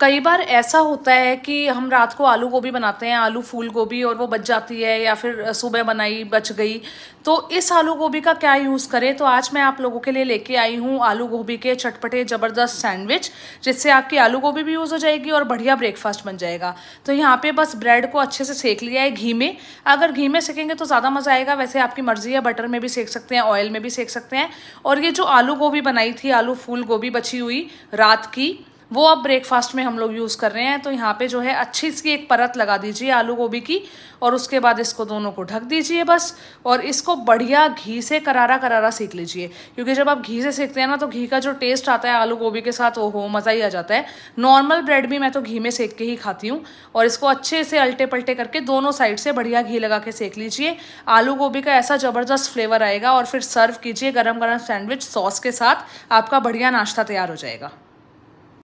कई बार ऐसा होता है कि हम रात को आलू गोभी बनाते हैं आलू फूल गोभी और वो बच जाती है या फिर सुबह बनाई बच गई तो इस आलू गोभी का क्या यूज़ करें तो आज मैं आप लोगों के लिए लेके आई हूँ आलू गोभी के चटपटे ज़बरदस्त सैंडविच जिससे आपकी आलू गोभी भी यूज़ हो जाएगी और बढ़िया ब्रेकफास्ट बन जाएगा तो यहाँ पे बस ब्रेड को अच्छे से सेक लिया है घी में अगर घी में सेकेंगे तो ज़्यादा मज़ा आएगा वैसे आपकी मर्ज़ी है बटर में भी सेक सकते हैं ऑयल में भी सेक सकते हैं और ये जो आलू गोभी बनाई थी आलू फूल गोभी बची हुई रात की वो अब ब्रेकफास्ट में हम लोग यूज़ कर रहे हैं तो यहाँ पे जो है अच्छी सी एक परत लगा दीजिए आलू गोभी की और उसके बाद इसको दोनों को ढक दीजिए बस और इसको बढ़िया घी से करारा करारा सेक लीजिए क्योंकि जब आप घी से सेकते हैं ना तो घी का जो टेस्ट आता है आलू गोभी के साथ ओहो मज़ा ही आ जाता है नॉर्मल ब्रेड भी मैं तो घी में सेक के ही खाती हूँ और इसको अच्छे से अल्टे पलटे करके दोनों साइड से बढ़िया घी लगा के सेक लीजिए आलू गोभी का ऐसा ज़बरदस्त फ्लेवर आएगा और फिर सर्व कीजिए गर्म गर्म सैंडविच सॉस के साथ आपका बढ़िया नाश्ता तैयार हो जाएगा